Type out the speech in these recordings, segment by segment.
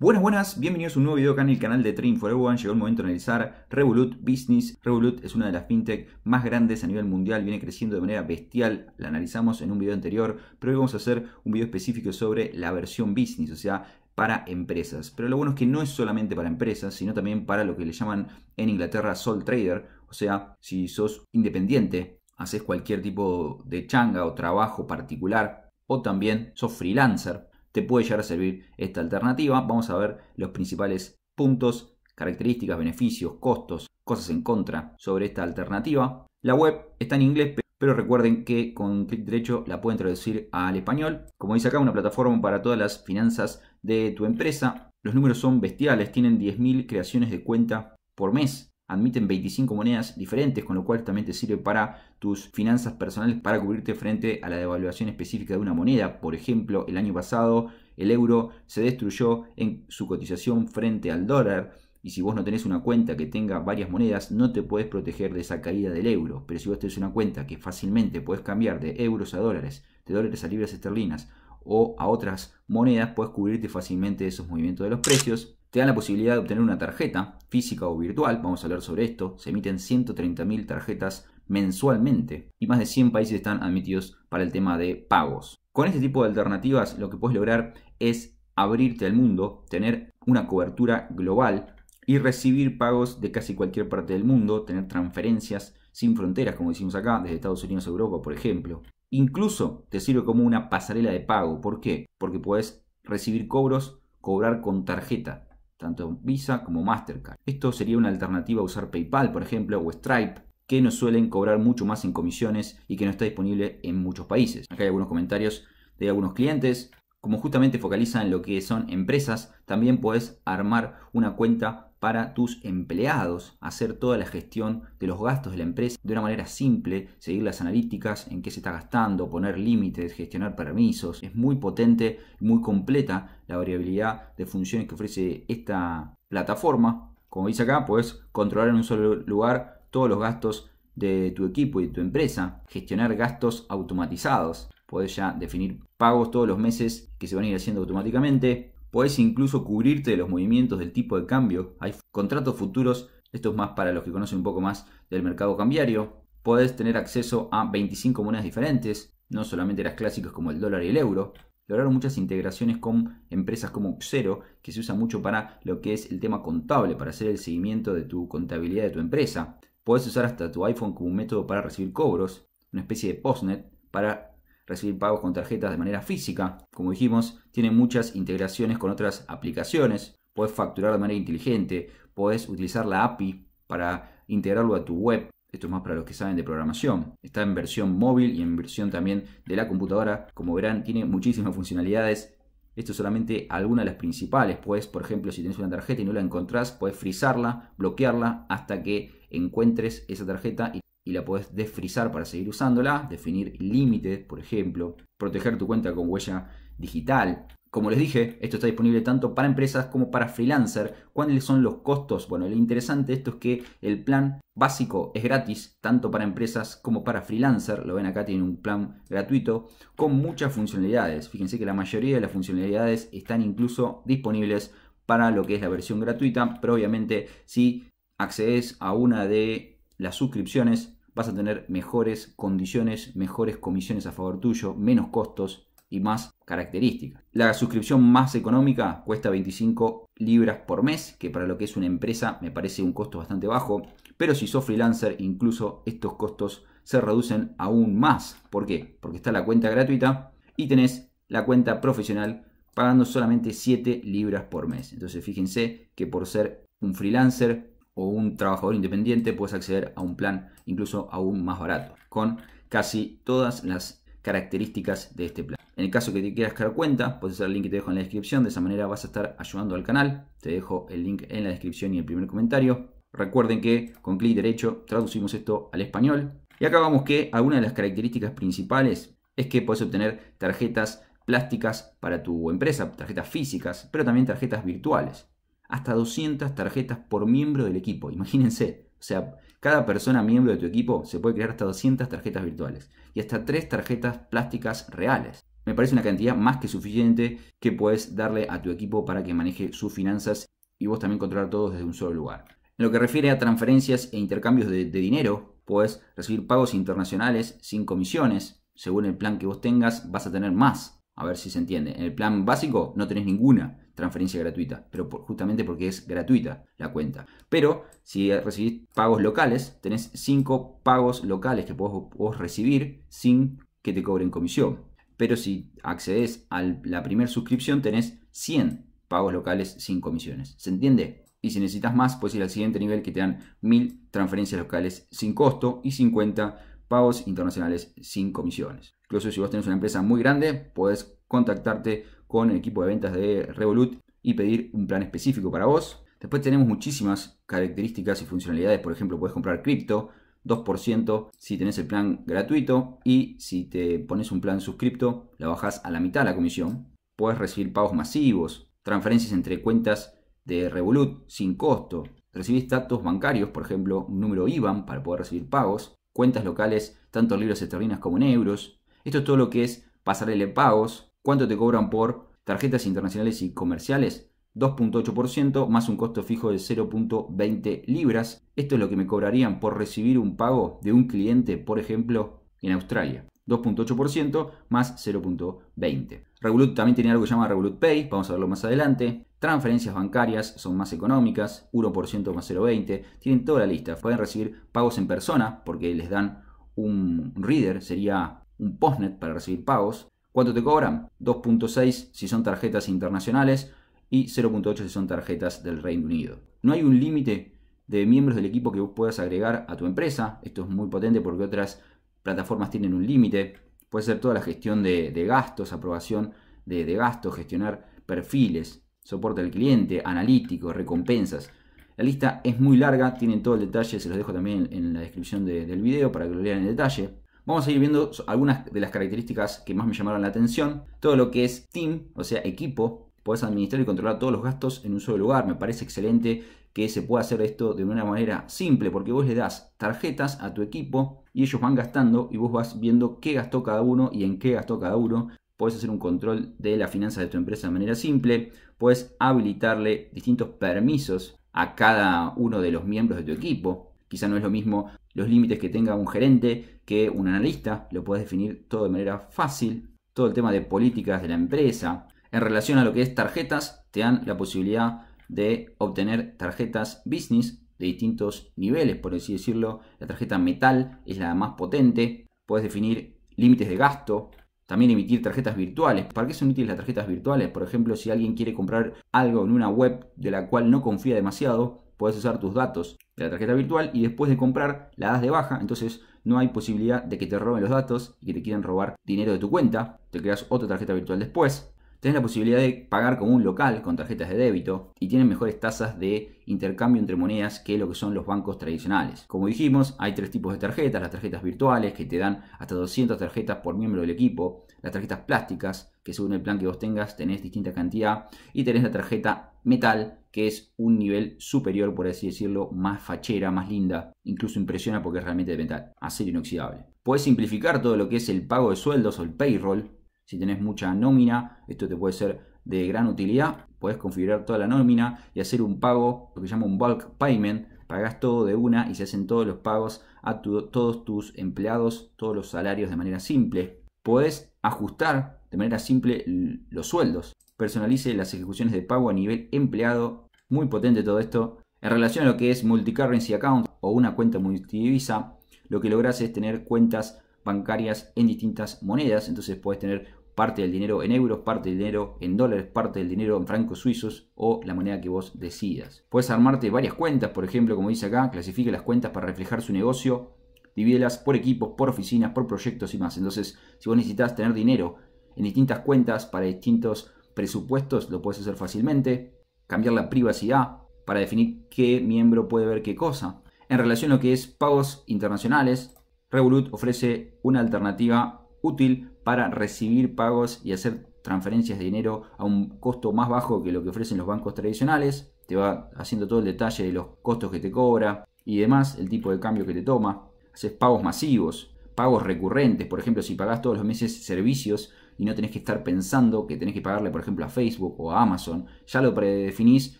Buenas, buenas, bienvenidos a un nuevo video acá en el canal de Trading for Everyone. Llegó el momento de analizar Revolut Business. Revolut es una de las fintech más grandes a nivel mundial, viene creciendo de manera bestial. La analizamos en un video anterior, pero hoy vamos a hacer un video específico sobre la versión business, o sea, para empresas. Pero lo bueno es que no es solamente para empresas, sino también para lo que le llaman en Inglaterra sole trader, o sea, si sos independiente, haces cualquier tipo de changa o trabajo particular, o también sos freelancer te puede llegar a servir esta alternativa. Vamos a ver los principales puntos, características, beneficios, costos, cosas en contra sobre esta alternativa. La web está en inglés, pero recuerden que con clic derecho la pueden traducir al español. Como dice acá, una plataforma para todas las finanzas de tu empresa. Los números son bestiales, tienen 10.000 creaciones de cuenta por mes admiten 25 monedas diferentes, con lo cual también te sirve para tus finanzas personales para cubrirte frente a la devaluación específica de una moneda. Por ejemplo, el año pasado el euro se destruyó en su cotización frente al dólar. Y si vos no tenés una cuenta que tenga varias monedas, no te puedes proteger de esa caída del euro. Pero si vos tenés una cuenta que fácilmente puedes cambiar de euros a dólares, de dólares a libras esterlinas o a otras monedas, puedes cubrirte fácilmente de esos movimientos de los precios. Te dan la posibilidad de obtener una tarjeta, física o virtual, vamos a hablar sobre esto, se emiten 130.000 tarjetas mensualmente y más de 100 países están admitidos para el tema de pagos. Con este tipo de alternativas lo que puedes lograr es abrirte al mundo, tener una cobertura global y recibir pagos de casi cualquier parte del mundo, tener transferencias sin fronteras, como decimos acá, desde Estados Unidos a Europa, por ejemplo. Incluso te sirve como una pasarela de pago. ¿Por qué? Porque puedes recibir cobros, cobrar con tarjeta, tanto Visa como Mastercard. Esto sería una alternativa a usar PayPal, por ejemplo, o Stripe, que no suelen cobrar mucho más en comisiones y que no está disponible en muchos países. Acá hay algunos comentarios de algunos clientes. Como justamente focaliza en lo que son empresas, también puedes armar una cuenta para tus empleados, hacer toda la gestión de los gastos de la empresa de una manera simple, seguir las analíticas en qué se está gastando, poner límites, gestionar permisos. Es muy potente, muy completa la variabilidad de funciones que ofrece esta plataforma. Como dice acá, puedes controlar en un solo lugar todos los gastos de tu equipo y de tu empresa, gestionar gastos automatizados. Podés ya definir pagos todos los meses que se van a ir haciendo automáticamente, Podés incluso cubrirte de los movimientos del tipo de cambio. Hay contratos futuros, esto es más para los que conocen un poco más del mercado cambiario. Podés tener acceso a 25 monedas diferentes, no solamente las clásicas como el dólar y el euro. Lograron muchas integraciones con empresas como Xero, que se usa mucho para lo que es el tema contable, para hacer el seguimiento de tu contabilidad de tu empresa. Podés usar hasta tu iPhone como un método para recibir cobros, una especie de postnet, para recibir pagos con tarjetas de manera física. Como dijimos, tiene muchas integraciones con otras aplicaciones. Puedes facturar de manera inteligente, puedes utilizar la API para integrarlo a tu web. Esto es más para los que saben de programación. Está en versión móvil y en versión también de la computadora. Como verán, tiene muchísimas funcionalidades. Esto es solamente algunas de las principales. Puedes, por ejemplo, si tienes una tarjeta y no la encontrás, puedes frizarla, bloquearla hasta que encuentres esa tarjeta y y la podés desfrizar para seguir usándola, definir límites, por ejemplo, proteger tu cuenta con huella digital. Como les dije, esto está disponible tanto para empresas como para freelancer. ¿Cuáles son los costos? Bueno, lo interesante esto es que el plan básico es gratis, tanto para empresas como para freelancer. Lo ven acá, tiene un plan gratuito con muchas funcionalidades. Fíjense que la mayoría de las funcionalidades están incluso disponibles para lo que es la versión gratuita, pero obviamente si accedes a una de las suscripciones vas a tener mejores condiciones, mejores comisiones a favor tuyo, menos costos y más características. La suscripción más económica cuesta 25 libras por mes, que para lo que es una empresa me parece un costo bastante bajo, pero si sos freelancer incluso estos costos se reducen aún más. ¿Por qué? Porque está la cuenta gratuita y tenés la cuenta profesional pagando solamente 7 libras por mes. Entonces fíjense que por ser un freelancer o un trabajador independiente, puedes acceder a un plan incluso aún más barato, con casi todas las características de este plan. En el caso que te quieras crear cuenta, puedes hacer el link que te dejo en la descripción, de esa manera vas a estar ayudando al canal. Te dejo el link en la descripción y el primer comentario. Recuerden que con clic derecho traducimos esto al español. Y acá que alguna de las características principales es que puedes obtener tarjetas plásticas para tu empresa, tarjetas físicas, pero también tarjetas virtuales hasta 200 tarjetas por miembro del equipo. Imagínense, o sea, cada persona miembro de tu equipo se puede crear hasta 200 tarjetas virtuales y hasta 3 tarjetas plásticas reales. Me parece una cantidad más que suficiente que puedes darle a tu equipo para que maneje sus finanzas y vos también controlar todos desde un solo lugar. En lo que refiere a transferencias e intercambios de, de dinero, puedes recibir pagos internacionales sin comisiones. Según el plan que vos tengas, vas a tener más. A ver si se entiende. En el plan básico no tenés ninguna transferencia gratuita, pero justamente porque es gratuita la cuenta. Pero si recibís pagos locales, tenés 5 pagos locales que podés, recibir sin que te cobren comisión. Pero si accedes a la primera suscripción, tenés 100 pagos locales sin comisiones. ¿Se entiende? Y si necesitas más, puedes ir al siguiente nivel que te dan 1000 transferencias locales sin costo y 50 pagos internacionales sin comisiones. Incluso si vos tenés una empresa muy grande, podés contactarte con el equipo de ventas de Revolut y pedir un plan específico para vos. Después tenemos muchísimas características y funcionalidades, por ejemplo, puedes comprar cripto, 2% si tenés el plan gratuito y si te pones un plan suscripto, la bajás a la mitad de la comisión. Puedes recibir pagos masivos, transferencias entre cuentas de Revolut sin costo. Recibís datos bancarios, por ejemplo, un número IBAN para poder recibir pagos, cuentas locales, tanto en libras esterlinas como en euros. Esto es todo lo que es pasarle pagos ¿Cuánto te cobran por tarjetas internacionales y comerciales? 2.8% más un costo fijo de 0.20 libras. Esto es lo que me cobrarían por recibir un pago de un cliente, por ejemplo, en Australia. 2.8% más 0.20. Revolut también tiene algo que se llama Revolut Pay, vamos a verlo más adelante. Transferencias bancarias son más económicas, 1% más 0.20. Tienen toda la lista. Pueden recibir pagos en persona porque les dan un reader, sería un postnet para recibir pagos. ¿Cuánto te cobran? 2.6 si son tarjetas internacionales y 0.8 si son tarjetas del Reino Unido. No hay un límite de miembros del equipo que vos puedas agregar a tu empresa. Esto es muy potente porque otras plataformas tienen un límite. Puede ser toda la gestión de, gastos, aprobación de, gastos, gestionar perfiles, soporte al cliente, analíticos, recompensas. La lista es muy larga, tienen todo el detalle, se los dejo también en la descripción del video para que lo lean en detalle. Vamos a ir viendo algunas de las características que más me llamaron la atención. Todo lo que es team, o sea, equipo, puedes administrar y controlar todos los gastos en un solo lugar. Me parece excelente que se pueda hacer esto de una manera simple, porque vos le das tarjetas a tu equipo y ellos van gastando y vos vas viendo qué gastó cada uno y en qué gastó cada uno. Puedes hacer un control de las finanzas de tu empresa de manera simple. Puedes habilitarle distintos permisos a cada uno de los miembros de tu equipo. Quizá no es lo mismo los límites que tenga un gerente, que un analista, lo puedes definir todo de manera fácil, todo el tema de políticas de la empresa. En relación a lo que es tarjetas, te dan la posibilidad de obtener tarjetas business de distintos niveles, por así decirlo. La tarjeta metal es la más potente, puedes definir límites de gasto, también emitir tarjetas virtuales. ¿Para qué son útiles las tarjetas virtuales? Por ejemplo, si alguien quiere comprar algo en una web de la cual no confía demasiado, puedes usar tus datos de la tarjeta virtual y después de comprar la das de baja, entonces no hay posibilidad de que te roben los datos y que te quieran robar dinero de tu cuenta, te creas otra tarjeta virtual después. Tenés la posibilidad de pagar con un local con tarjetas de débito y tienen mejores tasas de intercambio entre monedas que lo que son los bancos tradicionales. Como dijimos, hay tres tipos de tarjetas, las tarjetas virtuales que te dan hasta 200 tarjetas por miembro del equipo, las tarjetas plásticas que según el plan que vos tengas tenés distinta cantidad y tenés la tarjeta metal que es un nivel superior, por así decirlo, más fachera, más linda, incluso impresiona porque es realmente de metal, acero inoxidable. Puedes simplificar todo lo que es el pago de sueldos o el payroll si tenés mucha nómina, esto te puede ser de gran utilidad. Puedes configurar toda la nómina y hacer un pago, lo que se llama un bulk payment. Pagás todo de una y se hacen todos los pagos a todos tus empleados, todos los salarios de manera simple. puedes ajustar de manera simple los sueldos. Personalice las ejecuciones de pago a nivel empleado. Muy potente todo esto. En relación a lo que es multicurrency account o una cuenta multidivisa, lo que logras es tener cuentas bancarias en distintas monedas. Entonces puedes tener parte del dinero en euros, parte del dinero en dólares, parte del dinero en francos suizos o la moneda que vos decidas. Puedes armarte varias cuentas, por ejemplo, como dice acá, clasifique las cuentas para reflejar su negocio, divídelas por equipos, por oficinas, por proyectos y más. Entonces, si vos necesitas tener dinero en distintas cuentas para distintos presupuestos, lo puedes hacer fácilmente. Cambiar la privacidad para definir qué miembro puede ver qué cosa. En relación a lo que es pagos internacionales, Revolut ofrece una alternativa útil para recibir pagos y hacer transferencias de dinero a un costo más bajo que lo que ofrecen los bancos tradicionales. Te va haciendo todo el detalle de los costos que te cobra y demás, el tipo de cambio que te toma. Haces pagos masivos pagos recurrentes, por ejemplo, si pagás todos los meses servicios y no tenés que estar pensando que tenés que pagarle, por ejemplo, a Facebook o a Amazon, ya lo predefinís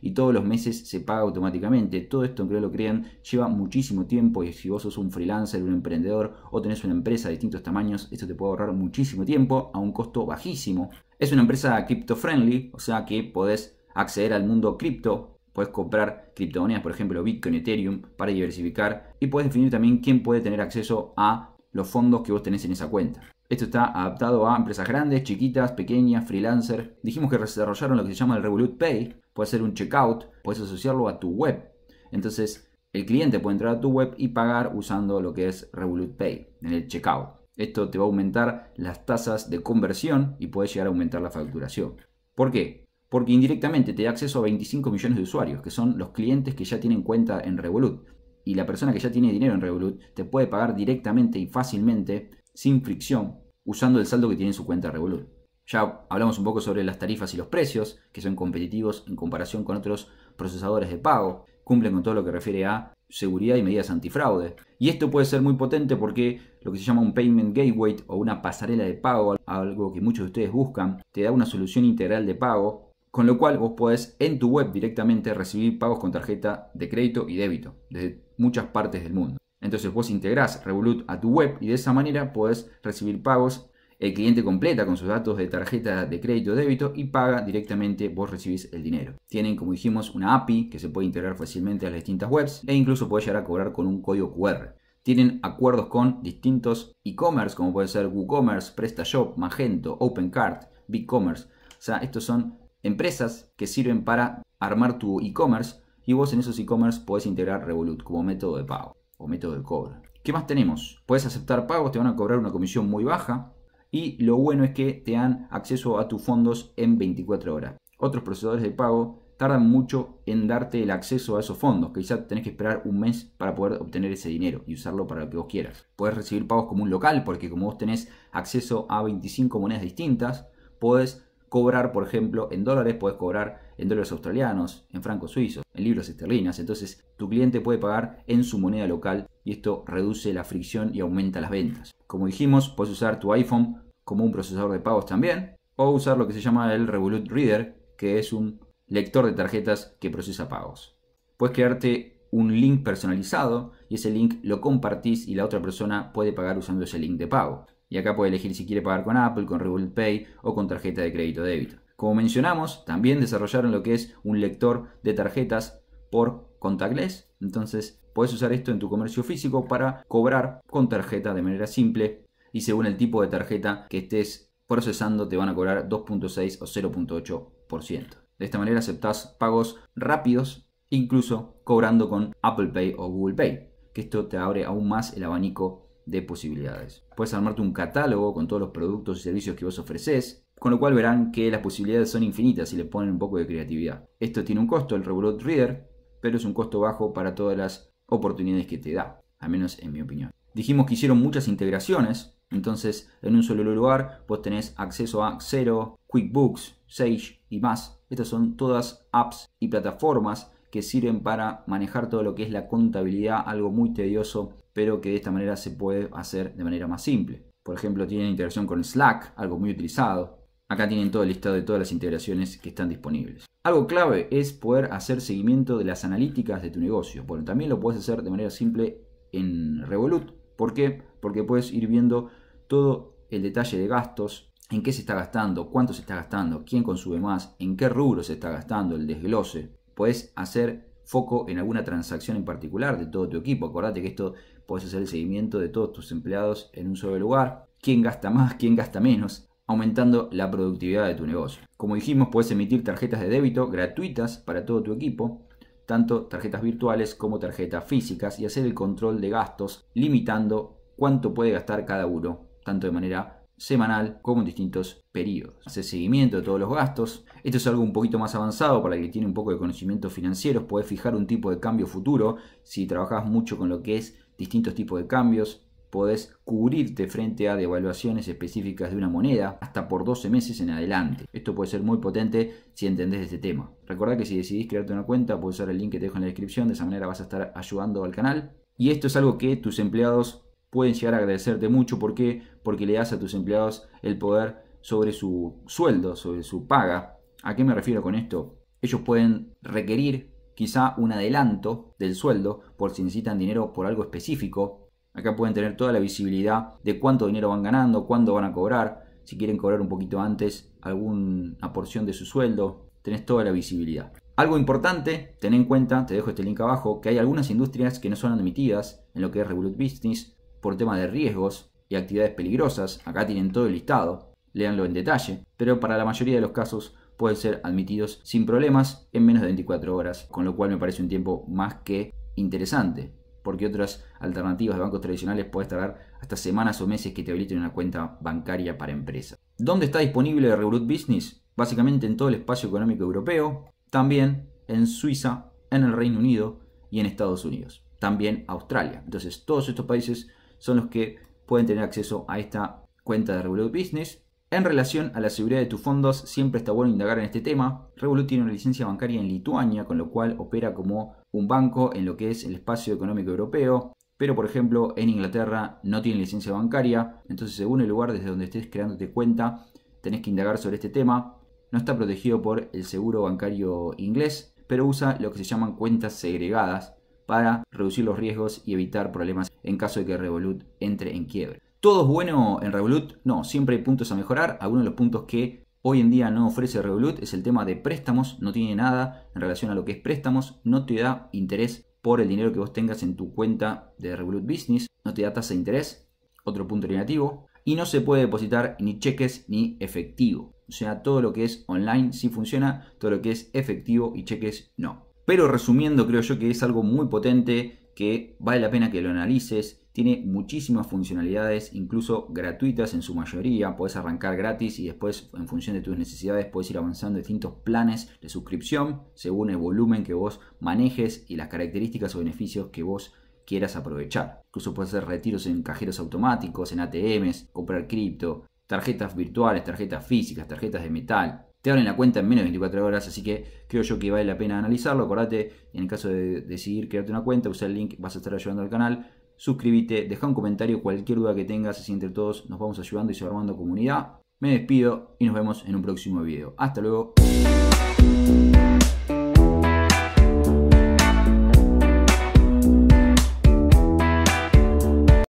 y todos los meses se paga automáticamente. Todo esto, creo no lo crean, lleva muchísimo tiempo y si vos sos un freelancer, un emprendedor o tenés una empresa de distintos tamaños, esto te puede ahorrar muchísimo tiempo a un costo bajísimo. Es una empresa cripto-friendly, o sea que podés acceder al mundo cripto Puedes comprar criptomonedas, por ejemplo Bitcoin, Ethereum, para diversificar. Y puedes definir también quién puede tener acceso a los fondos que vos tenés en esa cuenta. Esto está adaptado a empresas grandes, chiquitas, pequeñas, freelancer. Dijimos que desarrollaron lo que se llama el Revolut Pay. Puede ser un checkout, puedes asociarlo a tu web. Entonces, el cliente puede entrar a tu web y pagar usando lo que es Revolut Pay en el checkout. Esto te va a aumentar las tasas de conversión y puedes llegar a aumentar la facturación. ¿Por qué? Porque indirectamente te da acceso a 25 millones de usuarios, que son los clientes que ya tienen cuenta en Revolut y la persona que ya tiene dinero en Revolut te puede pagar directamente y fácilmente, sin fricción, usando el saldo que tiene en su cuenta Revolut. Ya hablamos un poco sobre las tarifas y los precios, que son competitivos en comparación con otros procesadores de pago, cumplen con todo lo que refiere a seguridad y medidas antifraude. Y esto puede ser muy potente porque lo que se llama un payment gateway o una pasarela de pago, algo que muchos de ustedes buscan, te da una solución integral de pago con lo cual vos podés en tu web directamente recibir pagos con tarjeta de crédito y débito desde muchas partes del mundo. Entonces vos integrás Revolut a tu web y de esa manera podés recibir pagos. El cliente completa con sus datos de tarjeta de crédito o débito y paga directamente, vos recibís el dinero. Tienen, como dijimos, una API que se puede integrar fácilmente a las distintas webs e incluso podés llegar a cobrar con un código QR. Tienen acuerdos con distintos e-commerce como puede ser WooCommerce, PrestaShop, Magento, OpenCart, BigCommerce. O sea, estos son empresas que sirven para armar tu e-commerce y vos en esos e-commerce podés integrar Revolut como método de pago o método de cobro. ¿Qué más tenemos? Puedes aceptar pagos, te van a cobrar una comisión muy baja y lo bueno es que te dan acceso a tus fondos en 24 horas. Otros procesadores de pago tardan mucho en darte el acceso a esos fondos, que quizás tenés que esperar un mes para poder obtener ese dinero y usarlo para lo que vos quieras. Puedes recibir pagos como un local, porque como vos tenés acceso a 25 monedas distintas, podés cobrar, por ejemplo, en dólares, puedes cobrar en dólares australianos, en francos suizos, en libras esterlinas. Entonces, tu cliente puede pagar en su moneda local y esto reduce la fricción y aumenta las ventas. Como dijimos, puedes usar tu iPhone como un procesador de pagos también, o usar lo que se llama el Revolut Reader, que es un lector de tarjetas que procesa pagos. Puedes crearte un link personalizado y ese link lo compartís y la otra persona puede pagar usando ese link de pago. Y acá puede elegir si quiere pagar con Apple, con Google Pay o con tarjeta de crédito débito. Como mencionamos, también desarrollaron lo que es un lector de tarjetas por contactless. Entonces, puedes usar esto en tu comercio físico para cobrar con tarjeta de manera simple y según el tipo de tarjeta que estés procesando te van a cobrar 2.6 o 0.8%. De esta manera aceptás pagos rápidos, incluso cobrando con Apple Pay o Google Pay, que esto te abre aún más el abanico de posibilidades. Puedes armarte un catálogo con todos los productos y servicios que vos ofreces, con lo cual verán que las posibilidades son infinitas si le ponen un poco de creatividad. Esto tiene un costo, el Revolut Reader, pero es un costo bajo para todas las oportunidades que te da, al menos en mi opinión. Dijimos que hicieron muchas integraciones, entonces en un solo lugar vos tenés acceso a Xero, QuickBooks, Sage y más. Estas son todas apps y plataformas que sirven para manejar todo lo que es la contabilidad, algo muy tedioso pero que de esta manera se puede hacer de manera más simple. Por ejemplo, tienen integración con Slack, algo muy utilizado. Acá tienen todo el listado de todas las integraciones que están disponibles. Algo clave es poder hacer seguimiento de las analíticas de tu negocio. Bueno, también lo puedes hacer de manera simple en Revolut. ¿Por qué? Porque puedes ir viendo todo el detalle de gastos, en qué se está gastando, cuánto se está gastando, quién consume más, en qué rubro se está gastando, el desglose. Puedes hacer foco en alguna transacción en particular de todo tu equipo. Acordate que esto Puedes hacer el seguimiento de todos tus empleados en un solo lugar. Quién gasta más, quién gasta menos, aumentando la productividad de tu negocio. Como dijimos, puedes emitir tarjetas de débito gratuitas para todo tu equipo, tanto tarjetas virtuales como tarjetas físicas, y hacer el control de gastos, limitando cuánto puede gastar cada uno, tanto de manera semanal como en distintos periodos. Hace seguimiento de todos los gastos. Esto es algo un poquito más avanzado para el que tiene un poco de conocimientos financieros. Puedes fijar un tipo de cambio futuro si trabajas mucho con lo que es distintos tipos de cambios, podés cubrirte frente a devaluaciones específicas de una moneda hasta por 12 meses en adelante. Esto puede ser muy potente si entendés este tema. Recordá que si decidís crearte una cuenta, puedes usar el link que te dejo en la descripción, de esa manera vas a estar ayudando al canal. Y esto es algo que tus empleados pueden llegar a agradecerte mucho. ¿Por qué? Porque le das a tus empleados el poder sobre su sueldo, sobre su paga. ¿A qué me refiero con esto? Ellos pueden requerir quizá un adelanto del sueldo por si necesitan dinero por algo específico. Acá pueden tener toda la visibilidad de cuánto dinero van ganando, cuándo van a cobrar, si quieren cobrar un poquito antes alguna porción de su sueldo, tenés toda la visibilidad. Algo importante, ten en cuenta, te dejo este link abajo, que hay algunas industrias que no son admitidas en lo que es Revolut Business por tema de riesgos y actividades peligrosas. Acá tienen todo el listado, léanlo en detalle, pero para la mayoría de los casos pueden ser admitidos sin problemas en menos de 24 horas, con lo cual me parece un tiempo más que interesante, porque otras alternativas de bancos tradicionales pueden tardar hasta semanas o meses que te habiliten una cuenta bancaria para empresa. ¿Dónde está disponible Revolut Business? Básicamente en todo el espacio económico europeo, también en Suiza, en el Reino Unido y en Estados Unidos, también Australia. Entonces todos estos países son los que pueden tener acceso a esta cuenta de Revolut Business en relación a la seguridad de tus fondos, siempre está bueno indagar en este tema. Revolut tiene una licencia bancaria en Lituania, con lo cual opera como un banco en lo que es el espacio económico europeo. Pero, por ejemplo, en Inglaterra no tiene licencia bancaria, entonces según el lugar desde donde estés tu cuenta, tenés que indagar sobre este tema. No está protegido por el seguro bancario inglés, pero usa lo que se llaman cuentas segregadas para reducir los riesgos y evitar problemas en caso de que Revolut entre en quiebra. ¿Todo es bueno en Revolut? No, siempre hay puntos a mejorar. Algunos de los puntos que hoy en día no ofrece Revolut es el tema de préstamos. No tiene nada en relación a lo que es préstamos. No te da interés por el dinero que vos tengas en tu cuenta de Revolut Business. No te da tasa de interés. Otro punto negativo. Y no se puede depositar ni cheques ni efectivo. O sea, todo lo que es online sí funciona, todo lo que es efectivo y cheques no. Pero resumiendo, creo yo que es algo muy potente que vale la pena que lo analices, tiene muchísimas funcionalidades, incluso gratuitas en su mayoría. puedes arrancar gratis y después, en función de tus necesidades, puedes ir avanzando distintos planes de suscripción según el volumen que vos manejes y las características o beneficios que vos quieras aprovechar. Incluso puedes hacer retiros en cajeros automáticos, en ATMs, comprar cripto, tarjetas virtuales, tarjetas físicas, tarjetas de metal, te abren la cuenta en menos de 24 horas, así que creo yo que vale la pena analizarlo. Acordate, en el caso de decidir crearte una cuenta, usar el link, vas a estar ayudando al canal suscríbete, deja un comentario, cualquier duda que tengas, así entre todos nos vamos ayudando y se armando comunidad. Me despido y nos vemos en un próximo video. Hasta luego.